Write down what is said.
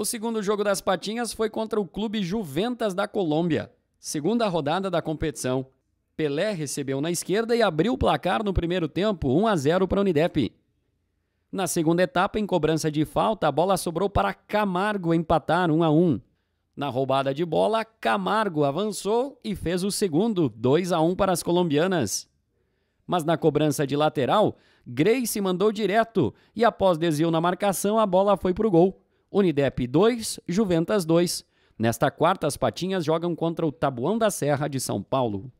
O segundo jogo das Patinhas foi contra o Clube Juventas da Colômbia. Segunda rodada da competição. Pelé recebeu na esquerda e abriu o placar no primeiro tempo, 1 a 0 para a Unidep. Na segunda etapa, em cobrança de falta, a bola sobrou para Camargo empatar 1 a 1. Na roubada de bola, Camargo avançou e fez o segundo, 2 a 1 para as colombianas. Mas na cobrança de lateral, Grace mandou direto e após desvio na marcação, a bola foi para o gol. Unidep 2, Juventus 2. Nesta quarta, as Patinhas jogam contra o Tabuão da Serra de São Paulo.